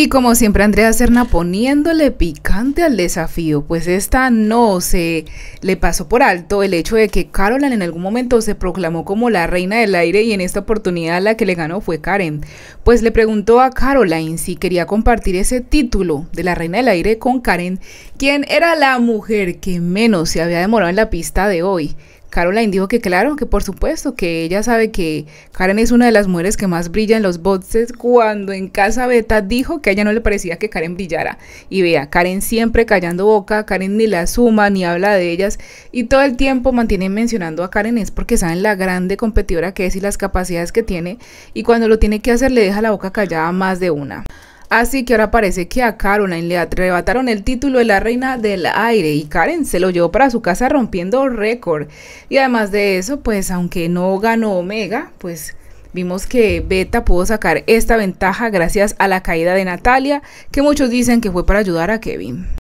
Y como siempre, Andrea Serna poniéndole picante al desafío, pues esta no se le pasó por alto el hecho de que Caroline en algún momento se proclamó como la reina del aire y en esta oportunidad la que le ganó fue Karen. Pues le preguntó a Caroline si quería compartir ese título de la reina del aire con Karen, quien era la mujer que menos se había demorado en la pista de hoy. Caroline dijo que claro, que por supuesto, que ella sabe que Karen es una de las mujeres que más brilla en los boxes cuando en casa Beta dijo que a ella no le parecía que Karen brillara. Y vea, Karen siempre callando boca, Karen ni la suma, ni habla de ellas y todo el tiempo mantienen mencionando a Karen es porque saben la grande competidora que es y las capacidades que tiene y cuando lo tiene que hacer le deja la boca callada más de una. Así que ahora parece que a Caroline le arrebataron el título de la reina del aire y Karen se lo llevó para su casa rompiendo récord. Y además de eso, pues aunque no ganó Omega, pues vimos que Beta pudo sacar esta ventaja gracias a la caída de Natalia, que muchos dicen que fue para ayudar a Kevin.